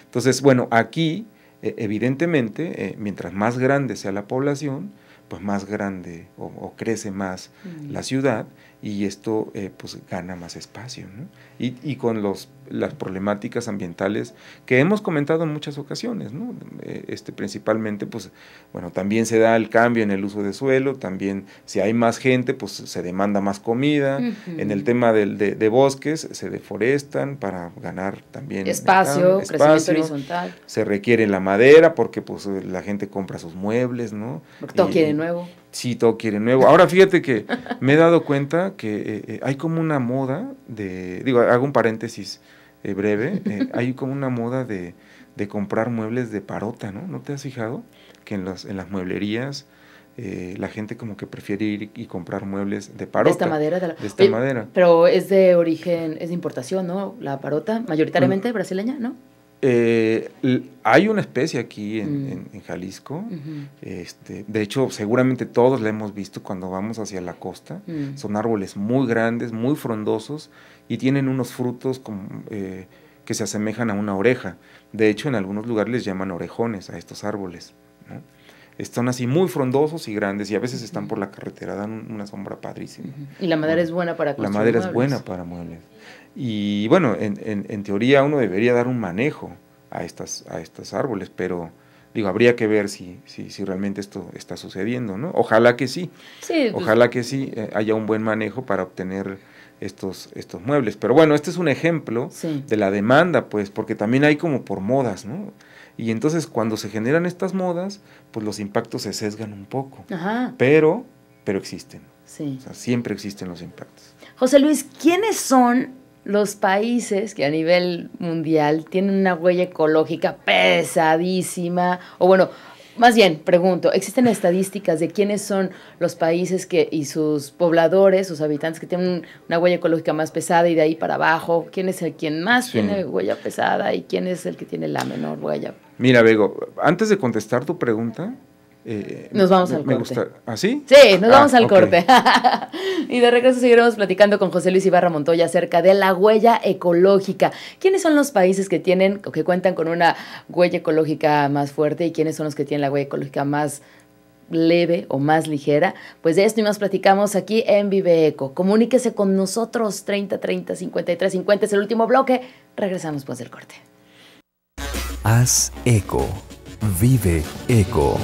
Entonces, bueno, aquí, e, evidentemente, eh, mientras más grande sea la población, pues más grande o, crece más mm. la ciudad y esto eh, pues gana más espacio. ¿no? Y, con los, las problemáticas ambientales que hemos comentado en muchas ocasiones, ¿no? Eh, este, principalmente pues bueno, también se da el cambio en el uso de suelo, también si hay más gente pues se demanda más comida, en el tema de, de, bosques se deforestan para ganar también espacio, crecimiento horizontal. Se requiere la madera porque pues la gente compra sus muebles, ¿no? Porque todo quiere nuevo sí, todo quiere nuevo. Ahora fíjate que me he dado cuenta que eh, eh, hay como una moda de, digo, hago un paréntesis eh, breve, [laughs] hay como una moda de, de, comprar muebles de parota, ¿no? ¿No te has fijado? Que en, las en las mueblerías... la gente como que prefiere ir y comprar muebles de parota. De esta madera. De, la... esta madera. Pero es de origen, es de importación, ¿no? La parota, mayoritariamente mm. brasileña, ¿no? Eh, hay una especie aquí en, mm. Jalisco, este, de hecho seguramente todos la hemos visto cuando vamos hacia la costa, mm. son árboles muy grandes, muy frondosos y tienen unos frutos eh, que se asemejan a una oreja, de hecho en algunos lugares les llaman orejones a estos árboles. Están así muy frondosos y grandes y a veces están por la carretera, dan una sombra padrísima. Y la madera es buena para La madera es buena para muebles. Y bueno, en, teoría uno debería dar un manejo a, estas, a estos árboles, pero digo, habría que ver si, si, si, realmente esto está sucediendo, ¿no? Ojalá que sí. Pues Ojalá que sí eh, haya un buen manejo para obtener estos, estos muebles. Pero bueno, este es un ejemplo de la demanda, pues, porque también hay como por modas, ¿no? Y entonces cuando se generan estas modas, pues los impactos se sesgan un poco. Pero, pero existen. siempre existen los impactos. José Luis, ¿quiénes son los países que a nivel mundial tienen una huella ecológica pesadísima, o bueno, más bien, pregunto, ¿existen estadísticas de quiénes son los países que y sus pobladores, sus habitantes que tienen una huella ecológica más pesada y de ahí para abajo? ¿Quién es el quien más tiene huella pesada y quién es el que tiene la menor huella? Mira, Bego, antes de contestar tu pregunta, eh, nos vamos al corte. ¿Así? ¿Ah, sí, nos vamos ah, al corte. [laughs] y de regreso seguiremos platicando con José Luis Ibarra Montoya acerca de la huella ecológica. ¿Quiénes son los países que tienen que cuentan con una huella ecológica más fuerte y quiénes son los que tienen la huella ecológica más leve o más ligera? Pues de esto y más platicamos aquí en Vive Eco. Comuníquese con nosotros 30 30 53 50 es el último bloque. Regresamos pues del corte. Haz eco. Vive eco.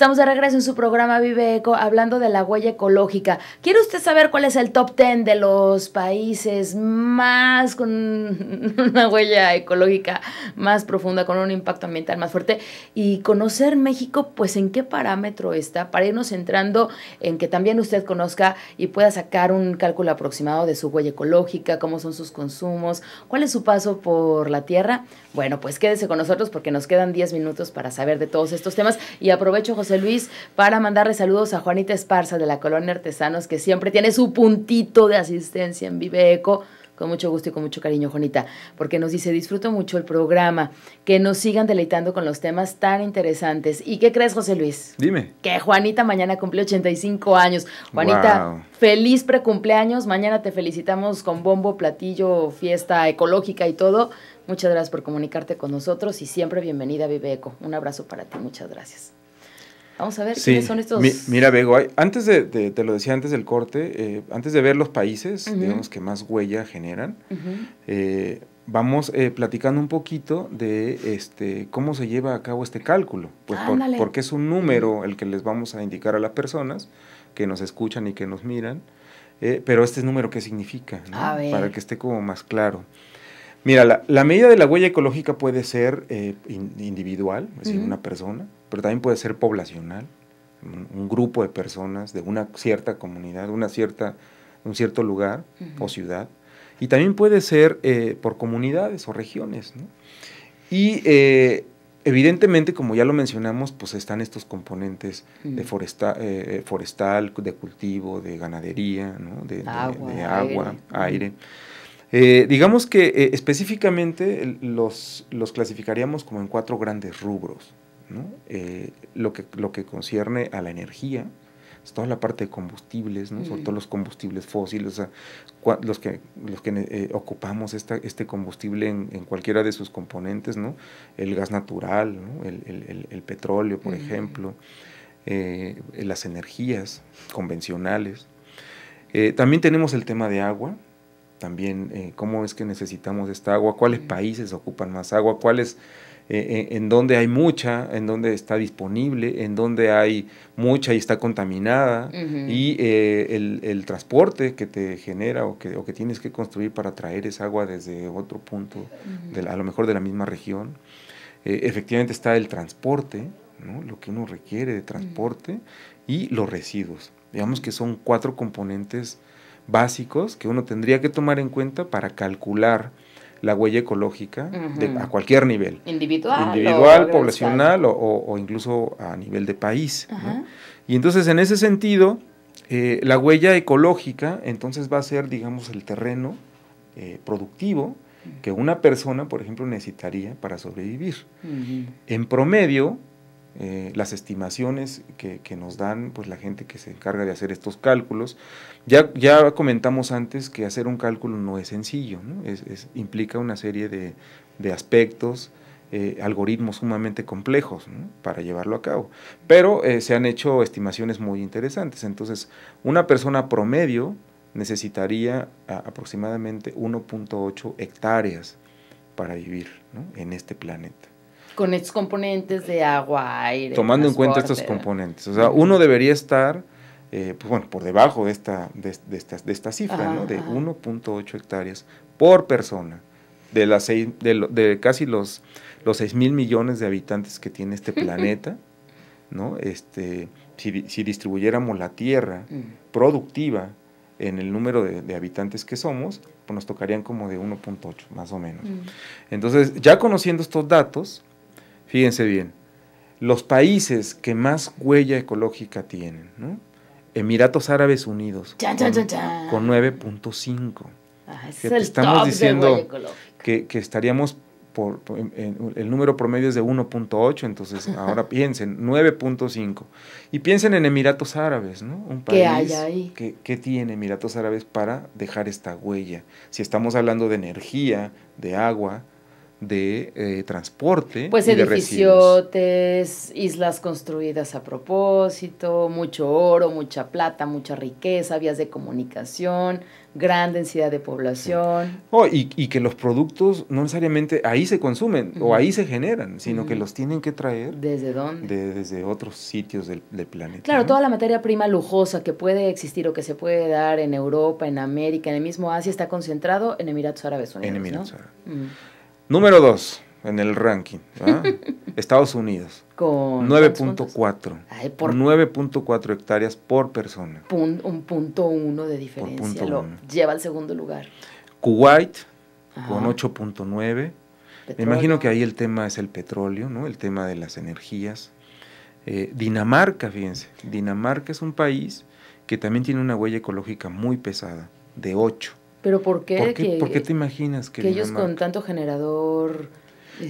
Estamos de regreso en su programa Vive Eco hablando de la huella ecológica. ¿Quiere usted saber cuál es el top 10 de los países más con [laughs] una huella ecológica más profunda, con un impacto ambiental más fuerte? Y conocer México, pues en qué parámetro está, para irnos entrando en que también usted conozca y pueda sacar un cálculo aproximado de su huella ecológica, cómo son sus consumos, cuál es su paso por la tierra. Bueno, pues quédese con nosotros porque nos quedan 10 minutos para saber de todos estos temas y aprovecho, José Luis, para mandarle saludos a Juanita Esparza de la Colonia Artesanos, que siempre tiene su puntito de asistencia en Viveco. Con mucho gusto y con mucho cariño, Juanita, porque nos dice, disfruto mucho el programa, que nos sigan deleitando con los temas tan interesantes. ¿Y qué crees, José Luis? Dime. Que Juanita mañana cumple 85 años. Juanita, feliz feliz precumpleaños. Mañana te felicitamos con bombo, platillo, fiesta ecológica y todo. Muchas gracias por comunicarte con nosotros y siempre bienvenida a Viveco. Un abrazo para ti, muchas gracias. Vamos a ver ¿qué son estos. mira, Bego, antes de, te lo decía antes del corte, eh, antes de ver los países, digamos, que más huella generan, eh, vamos eh, platicando un poquito de este cómo se lleva a cabo este cálculo. Pues porque es un número el que les vamos a indicar a las personas que nos escuchan y que nos miran. pero este número, ¿qué significa? Para que esté como más claro. Mira, la, medida de la huella ecológica puede ser individual, es decir, una persona, pero también puede ser poblacional, un, grupo de personas de una cierta comunidad, una cierta, un cierto lugar o ciudad, y también puede ser eh, por comunidades o regiones. Y eh, evidentemente, como ya lo mencionamos, pues están estos componentes de eh, forestal, de cultivo, de ganadería, de, agua, aire. aire. digamos que específicamente los, los clasificaríamos como en cuatro grandes rubros. Eh, lo, que, lo que concierne a la energía, es toda la parte de combustibles, sobre todo los combustibles fósiles, los que, que eh, ocupamos este combustible en, cualquiera de sus componentes, el gas natural, el, petróleo, por ejemplo, eh, las energías convencionales. también tenemos el tema de agua, también cómo es que necesitamos esta agua, cuáles países ocupan más agua, cuáles eh, eh, en donde hay mucha, en donde está disponible, en donde hay mucha y está contaminada, y eh, el, transporte que te genera o que, que, tienes que construir para traer esa agua desde otro punto, de a lo mejor de la misma región. efectivamente está el transporte, lo que uno requiere de transporte, y los residuos. Digamos que son cuatro componentes básicos que uno tendría que tomar en cuenta para calcular la huella ecológica a cualquier nivel. Individual. Individual, poblacional o, incluso a nivel de país. Y entonces en ese sentido, eh, la huella ecológica entonces va a ser, digamos, el terreno eh, productivo que una persona, por ejemplo, necesitaría para sobrevivir. En promedio, eh, las estimaciones que, que, nos dan pues, la gente que se encarga de hacer estos cálculos ya, comentamos antes que hacer un cálculo no es sencillo, Es, implica una serie de, aspectos, eh, algoritmos sumamente complejos para llevarlo a cabo. Pero eh, se han hecho estimaciones muy interesantes. Entonces, una persona promedio necesitaría aproximadamente 1.8 hectáreas para vivir en este planeta. Con estos componentes de agua, aire. Tomando en cuenta estos componentes. O sea, uno debería estar eh, pues bueno, por debajo de esta, de, cifra, ¿no? de 1.8 hectáreas por persona, de, de, casi los, los 6 mil millones de habitantes que tiene este [laughs] planeta, ¿no? este, si, distribuyéramos la tierra mm. productiva en el número de, de habitantes que somos, pues nos tocarían como de 1.8 más o menos. Mm. Entonces, ya conociendo estos datos, fíjense bien, los países que más huella ecológica tienen, ¿no? Emiratos Árabes Unidos. con, 9.5. Ah, estamos diciendo que, que, estaríamos por, el número promedio es de 1.8, entonces [laughs] ahora piensen 9.5 y piensen en Emiratos Árabes, ¿no? Un país Que, que, tiene Emiratos Árabes para dejar esta huella. Si estamos hablando de energía, de agua, de eh, transporte. Pues y islas construidas a propósito, mucho oro, mucha plata, mucha riqueza, vías de comunicación, gran densidad de población. Oh, y, y, que los productos no necesariamente ahí se consumen o ahí se generan, sino que los tienen que traer. ¿Desde dónde? desde otros sitios del, del planeta. Claro, toda la materia prima lujosa que puede existir o que se puede dar en Europa, en América, en el mismo Asia, está concentrado en Emiratos Árabes Unidos. En Emiratos Árabes. Número 2 en el ranking, [laughs] Estados Unidos. Con 9.4. 9.4 hectáreas por persona. un punto uno de diferencia. lo lleva al segundo lugar. Kuwait con 8.9. Me imagino que ahí el tema es el petróleo, ¿no? El tema de las energías. Eh, Dinamarca, fíjense. Dinamarca es un país que también tiene una huella ecológica muy pesada, de 8. Pero ¿por qué? ¿Por qué, te imaginas que, ellos con tanto generador...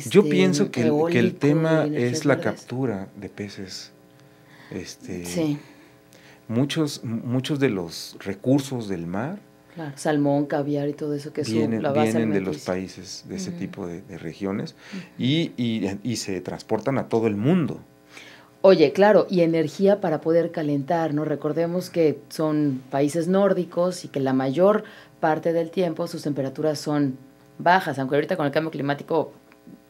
Yo este, pienso que, que el tema es la captura de peces. Este, sí. Muchos, muchos de los recursos del mar salmón, caviar y todo eso que son la base vienen de los países de ese tipo de, regiones y, se transportan a todo el mundo. Oye, claro, y energía para poder calentar, ¿no? Recordemos que son países nórdicos y que la mayor parte del tiempo sus temperaturas son bajas, aunque ahorita con el cambio climático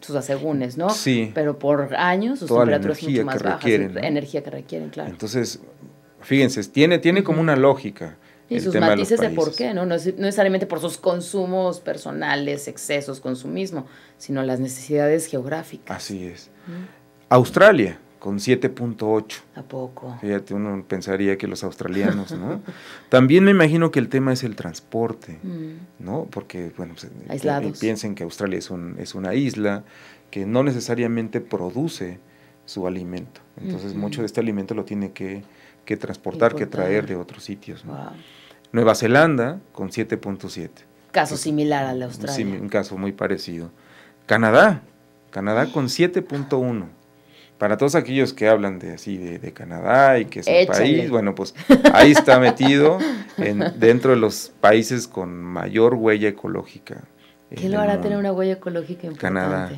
sus asegúnes, ¿no? Sí. Pero por años sus temperaturas son mucho más bajas, energía que requieren, claro. Entonces, fíjense, tiene, tiene como una lógica. Y sus matices de, por qué, ¿no? No, es, necesariamente por sus consumos personales, excesos, consumismo, sino las necesidades geográficas. Así es. Australia, con 7.8. ¿A poco? Fíjate, uno pensaría que los australianos, ¿no? [laughs] También me imagino que el tema es el transporte, mm. ¿no? Porque, bueno, pues, eh, piensen que Australia es, una isla que no necesariamente produce su alimento. Entonces, mucho de este alimento lo tiene que, transportar, que traer de otros sitios. Nueva Zelanda con 7.7. Caso similar al Australia. un caso muy parecido. Canadá, Canadá con 7.1 para todos aquellos que hablan de así de, Canadá y que es un país, bueno, pues ahí está metido en, dentro de los países con mayor huella ecológica. ¿Qué lo hará tener una huella ecológica importante? Canadá.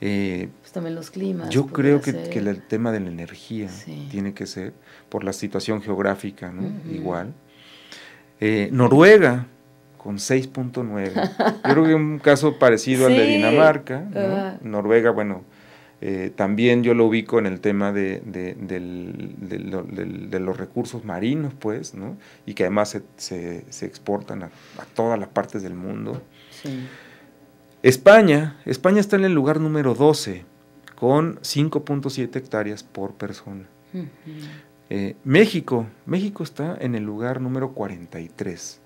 Eh, pues también los climas. Yo creo que, el tema de la energía tiene que ser por la situación geográfica, ¿no? Igual. Eh, Noruega con 6.9. Yo creo que un caso parecido al de [laughs] Dinamarca. Ah. Noruega, bueno, eh, también yo lo ubico en el tema de, los recursos marinos, pues, ¿no? Y que además se, exportan a, todas las partes del mundo. España, España está en el lugar número 12, con 5.7 hectáreas por persona. Eh, México, México está en el lugar número 43.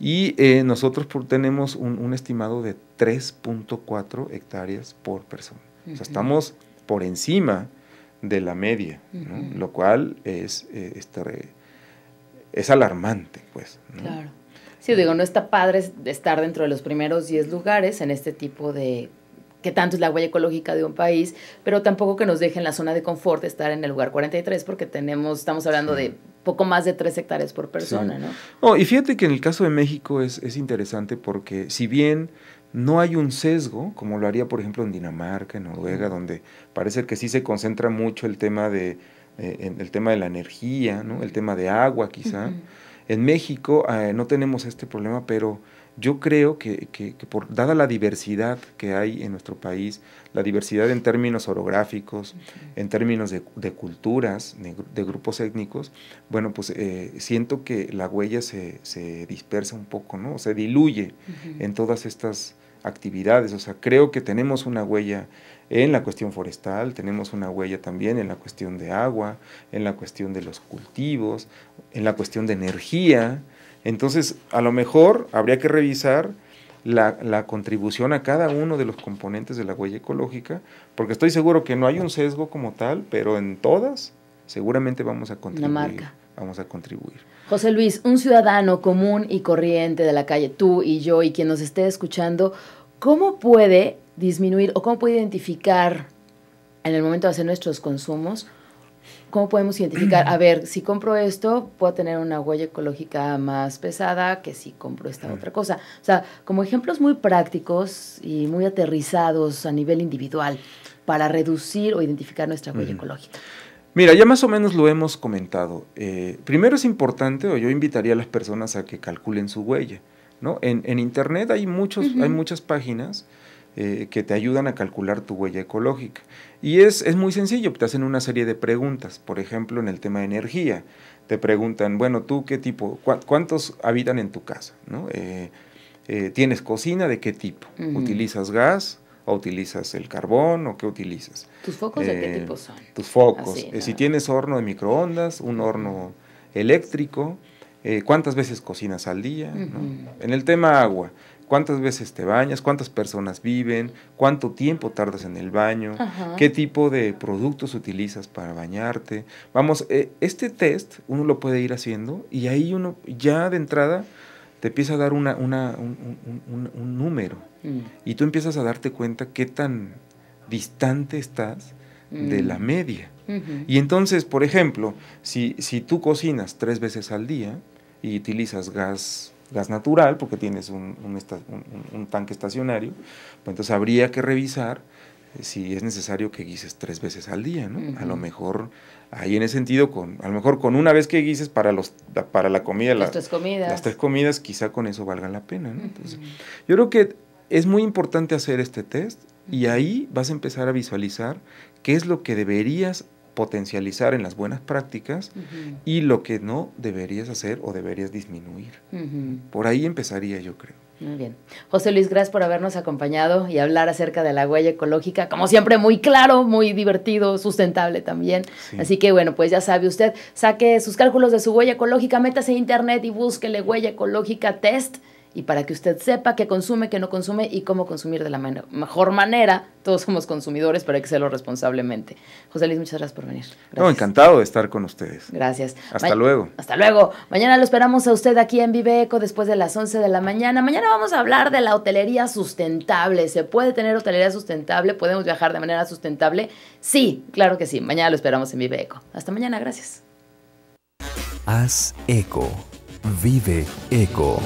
Y eh, nosotros tenemos un estimado de 3.4 hectáreas por persona. O sea, estamos por encima de la media, lo cual es, eh, este, es alarmante, pues. Claro. Sí, digo, no está padre estar dentro de los primeros 10 lugares en este tipo de que tanto es la huella ecológica de un país, pero tampoco que nos deje en la zona de confort estar en el lugar 43 porque tenemos, estamos hablando de poco más de 3 hectáreas por persona, ¿no? ¿no? y fíjate que en el caso de México es, es interesante porque si bien no hay un sesgo, como lo haría por ejemplo en Dinamarca, en Noruega, donde parece que sí se concentra mucho el tema de, eh, el tema de la energía, el tema de agua quizá. En México eh, no tenemos este problema, pero yo creo que, por, dada la diversidad que hay en nuestro país, la diversidad en términos orográficos, en términos de, culturas, de, grupos étnicos, bueno, pues eh, siento que la huella se, se, dispersa un poco, ¿no? Se diluye en todas estas actividades. O sea, creo que tenemos una huella en la cuestión forestal, tenemos una huella también en la cuestión de agua, en la cuestión de los cultivos, en la cuestión de energía. Entonces, a lo mejor habría que revisar la, la, contribución a cada uno de los componentes de la huella ecológica, porque estoy seguro que no hay un sesgo como tal, pero en todas seguramente vamos a contribuir. marca. Vamos a contribuir. José Luis, un ciudadano común y corriente de la calle, tú y yo y quien nos esté escuchando, ¿cómo puede disminuir o cómo puede identificar en el momento de hacer nuestros consumos? ¿Cómo podemos identificar? A ver, si compro esto, puedo tener una huella ecológica más pesada que si compro esta otra cosa. O sea, como ejemplos muy prácticos y muy aterrizados a nivel individual para reducir o identificar nuestra huella ecológica. Mira, ya más o menos lo hemos comentado. Eh, primero es importante, o yo invitaría a las personas a que calculen su huella. ¿no? En, Internet hay, muchos, hay muchas páginas eh, que te ayudan a calcular tu huella ecológica. Y es, muy sencillo, te hacen una serie de preguntas. Por ejemplo, en el tema de energía, te preguntan, bueno, tú qué tipo, cuántos habitan en tu casa, ¿no? Eh, ¿Tienes cocina de qué tipo? ¿Utilizas gas? utilizas el carbón o qué utilizas. ¿Tus focos de qué eh, tipo son? Tus focos. Eh, si tienes horno de microondas, un horno eléctrico, eh, cuántas veces cocinas al día. En el tema agua, cuántas veces te bañas, cuántas personas viven, cuánto tiempo tardas en el baño, qué tipo de productos utilizas para bañarte. Vamos, este test uno lo puede ir haciendo y ahí uno ya de entrada te empieza a dar un, número mm. y tú empiezas a darte cuenta qué tan distante estás de mm. la media. Y entonces, por ejemplo, si, tú cocinas tres veces al día y utilizas gas gas natural porque tienes un, tanque estacionario, pues entonces habría que revisar si es necesario que guises tres veces al día, ¿no? A lo mejor, ahí en ese sentido, con, a lo mejor con una vez que guises para, los, para la comida, las, tres comidas. las tres comidas, quizá con eso valga la pena, yo creo que es muy importante hacer este test y ahí vas a empezar a visualizar qué es lo que deberías potencializar en las buenas prácticas y lo que no deberías hacer o deberías disminuir. Por ahí empezaría, yo creo. Muy bien. José Luis, gracias por habernos acompañado y hablar acerca de la huella ecológica. Como siempre, muy claro, muy divertido, sustentable también. Así que bueno, pues ya sabe usted, saque sus cálculos de su huella ecológica, métase a internet y búsquele huella ecológica test y para que usted sepa qué consume, qué no consume y cómo consumir de la mejor manera. Todos somos consumidores, pero hay que hacerlo responsablemente. José Luis, muchas gracias por venir. No, encantado de estar con ustedes. Gracias. Hasta luego. Hasta luego. Mañana lo esperamos a usted aquí en Vive Eco después de las 11 de la mañana. Mañana vamos a hablar de la hotelería sustentable. ¿Se puede tener hotelería sustentable? ¿Podemos viajar de manera sustentable? Sí, claro que sí. Mañana lo esperamos en Vive Eco. Hasta mañana, gracias. Haz eco. Vive eco.